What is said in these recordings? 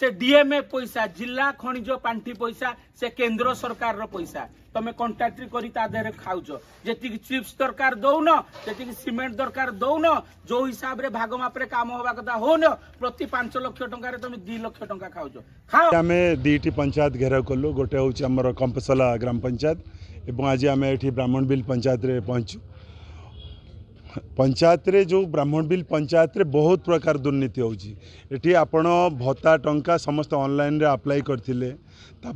से डीएमए पैसा जिला खनिज पांठि पैसा से केंद्र सरकार रो पैसा तुम कंट्राक्टर कर खाऊच जी चिप्स दरकार दौन जी सीमेंट दरकार दौन जो हिसाब रे भाग मापे कम हवा कथा हो प्रति पांच लक्ष टकर तुम दी लक्ष टा खाऊच खाओ आम दीटी पंचायत घेराव कलु गोटे हूँ कंपसला ग्राम पंचायत और आज आम ये ब्राह्मण बिल पंचायत पहुंचू पंचायत रे जो ब्राह्मण बिल पंचायत रे बहुत प्रकार दुर्नीति होटी आप भत्ता टंका समस्त ऑनलाइन रे करते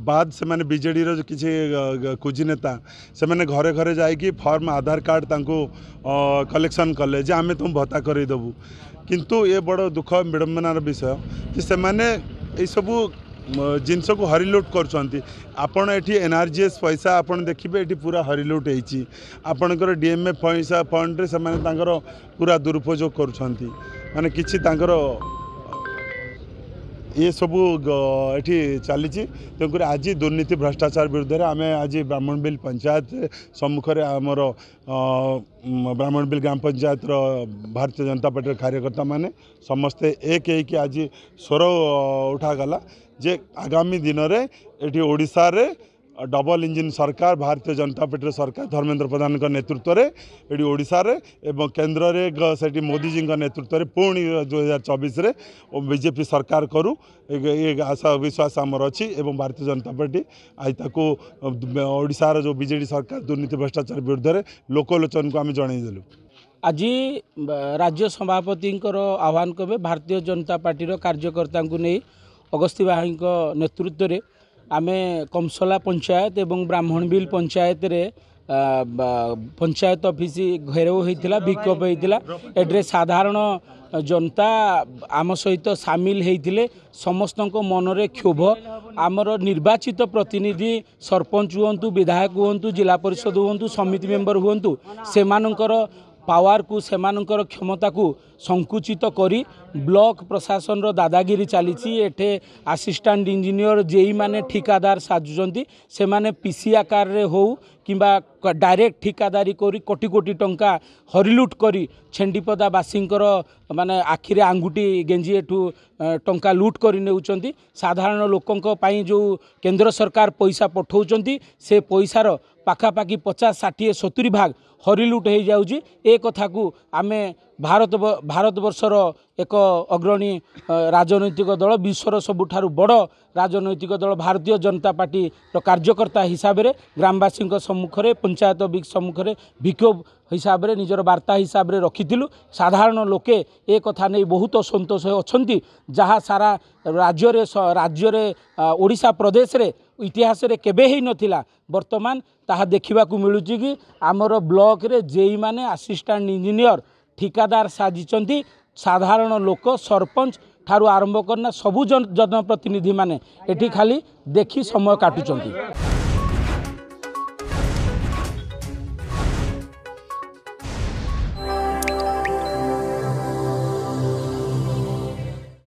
बाद से मैंने बजे कि कुजिनेता से मैंने घरे घरे जा फर्म आधार कार्ड तक कलेक्शन कले आम तुम भत्ता करदेबू किंतु ये बड़ दुख विड़म्बनार विषय से मैंने सबू ଜିନିଷକୁ ହରିଲୁଟ୍ କରୁଛନ୍ତି ଆପଣ ଏଠି ଏନ୍ଆର୍ଜିଏସ୍ ପଇସା ଆପଣ ଦେଖିବେ ଏଠି ପୁରା ହରିଲୁଟ୍ ହେଇଛି ଆପଣଙ୍କର ଡି ଏମ୍ ଏ ପଇସା ଫଣ୍ଡରେ ସେମାନେ ତାଙ୍କର ପୁରା ଦୁରୁପଯୋଗ କରୁଛନ୍ତି ମାନେ କିଛି ତାଙ୍କର ଏସବୁ ଏଠି ଚାଲିଛି ତେଣୁକରି ଆଜି ଦୁର୍ନୀତି ଭ୍ରଷ୍ଟାଚାର ବିରୁଦ୍ଧରେ ଆମେ ଆଜି ବ୍ରାହ୍ମଣବିଲ ପଞ୍ଚାୟତ ସମ୍ମୁଖରେ ଆମର ବ୍ରାହ୍ମଣବିଲ ଗ୍ରାମ ପଞ୍ଚାୟତର ଭାରତୀୟ ଜନତା ପାର୍ଟିର କାର୍ଯ୍ୟକର୍ତ୍ତାମାନେ ସମସ୍ତେ ଏକ ହେଇକି ଆଜି ସ୍ୱର ଉଠାଗଲା ଯେ ଆଗାମୀ ଦିନରେ ଏଠି ଓଡ଼ିଶାରେ ডবল ইঞ্জিন সরকার ভারতীয় জনতা পার্টির সরকার ধর্মেন্দ্র প্রধান নেতৃত্বের এটি ওড়শার এবং কেন্দ্রে সেটি মোদিজী নেতৃত্বের পুঁ দুই হাজার চবিশে বিজেপি সরকার করু আশা বিশ্বাস আমার অছি এবং ভারতীয় জনতা পার্টি আজ তাকে ওড়শার যে বিজেডি সরকার দুর্নীতি ভ্রষ্টাচার বিরুদ্ধে লোকলোচনকে আমি জনাইদেলু আজি রাজ্য সভাপতিঙ্কর আহ্বান কবে ভারতীয় জনতা পার্টির কার্যকর্তা নেই অগস্তি বাহাইঙ্ক নেতৃত্বরে ଆମେ କମସଲା ପଞ୍ଚାୟତ ଏବଂ ବ୍ରାହ୍ମଣବିଲ ପଞ୍ଚାୟତରେ ପଞ୍ଚାୟତ ଅଫିସ ଘେରାଉ ହୋଇଥିଲା ବିକ୍ଷୋଭ ହୋଇଥିଲା ଏଠାରେ ସାଧାରଣ ଜନତା ଆମ ସହିତ ସାମିଲ ହୋଇଥିଲେ ସମସ୍ତଙ୍କ ମନରେ କ୍ଷୋଭ ଆମର ନିର୍ବାଚିତ ପ୍ରତିନିଧି ସରପଞ୍ଚ ହୁଅନ୍ତୁ ବିଧାୟକ ହୁଅନ୍ତୁ ଜିଲ୍ଲା ପରିଷଦ ହୁଅନ୍ତୁ ସମିତି ମେମ୍ବର ହୁଅନ୍ତୁ ସେମାନଙ୍କର ପାୱାରକୁ ସେମାନଙ୍କର କ୍ଷମତାକୁ ସଙ୍କୁଚିତ କରି ବ୍ଲକ ପ୍ରଶାସନର ଦାଦାଗିରି ଚାଲିଛି ଏଠି ଆସିଷ୍ଟାଣ୍ଟ ଇଞ୍ଜିନିୟର ଯେଇମାନେ ଠିକାଦାର ସାଜୁଛନ୍ତି ସେମାନେ ପିସି ଆକାରରେ ହେଉ କିମ୍ବା ଡାଇରେକ୍ଟ ଠିକାଦାରୀ କରି କୋଟି କୋଟି ଟଙ୍କା ହରିଲୁଟ୍ କରି ଛେଣ୍ଡିପଦାବାସୀଙ୍କର ମାନେ ଆଖିରେ ଆଙ୍ଗୁଠି ଗେଞ୍ଜି ଏଠୁ ଟଙ୍କା ଲୁଟ୍ କରି ନେଉଛନ୍ତି ସାଧାରଣ ଲୋକଙ୍କ ପାଇଁ ଯେଉଁ କେନ୍ଦ୍ର ସରକାର ପଇସା ପଠାଉଛନ୍ତି ସେ ପଇସାର ପାଖାପାଖି ପଚାଶ ଷାଠିଏ ସତୁରି ଭାଗ ହରିଲୁଟ ହୋଇଯାଉଛି ଏ କଥାକୁ ଆମେ ଭାରତ ଭାରତବର୍ଷର ଏକ ଅଗ୍ରଣୀ ରାଜନୈତିକ ଦଳ ବିଶ୍ୱର ସବୁଠାରୁ ବଡ଼ ରାଜନୈତିକ ଦଳ ଭାରତୀୟ ଜନତା ପାର୍ଟିର କାର୍ଯ୍ୟକର୍ତ୍ତା ହିସାବରେ ଗ୍ରାମବାସୀଙ୍କ ସମ୍ମୁଖରେ ପଞ୍ଚାୟତ ସମ୍ମୁଖରେ ବିକ୍ଷୋଭ ହିସାବରେ ନିଜର ବାର୍ତ୍ତା ହିସାବରେ ରଖିଥିଲୁ ସାଧାରଣ ଲୋକେ ଏ କଥା ନେଇ ବହୁତ ସନ୍ତୋଷ ଅଛନ୍ତି ଯାହା ସାରା ରାଜ୍ୟରେ ରାଜ୍ୟରେ ଓଡ଼ିଶା ପ୍ରଦେଶରେ ଇତିହାସରେ କେବେ ହେଇନଥିଲା ବର୍ତ୍ତମାନ ତାହା ଦେଖିବାକୁ ମିଳୁଛି କି ଆମର ବ୍ଲକରେ ଜେଇମାନେ ଆସିଷ୍ଟାଣ୍ଟ ଇଞ୍ଜିନିୟର ଠିକାଦାର ସାଜିଛନ୍ତି ସାଧାରଣ ଲୋକ ସରପଞ୍ଚ ଠାରୁ ଆରମ୍ଭ କରିନା ସବୁ ଜନପ୍ରତିନିଧିମାନେ ଏଠି ଖାଲି ଦେଖି ସମୟ କାଟୁଛନ୍ତି